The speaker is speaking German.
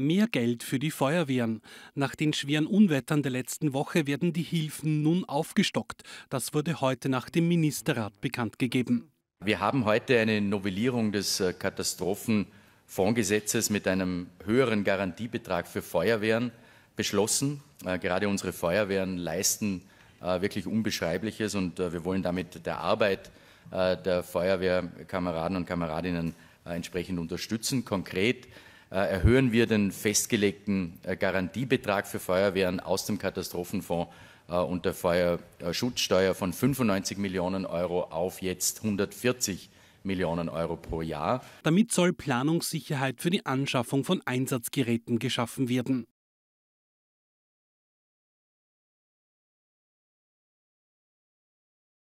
Mehr Geld für die Feuerwehren. Nach den schweren Unwettern der letzten Woche werden die Hilfen nun aufgestockt. Das wurde heute nach dem Ministerrat bekannt gegeben. Wir haben heute eine Novellierung des äh, Katastrophenfondsgesetzes mit einem höheren Garantiebetrag für Feuerwehren beschlossen. Äh, gerade unsere Feuerwehren leisten äh, wirklich Unbeschreibliches und wir wollen damit der Arbeit der Feuerwehrkameraden und Kameradinnen entsprechend unterstützen. Konkret äh, erhöhen wir den festgelegten äh, Garantiebetrag für Feuerwehren aus dem Katastrophenfonds äh, und der Feuerschutzsteuer von 95 Millionen Euro auf jetzt 140 Millionen Euro pro Jahr. Damit soll Planungssicherheit für die Anschaffung von Einsatzgeräten geschaffen werden.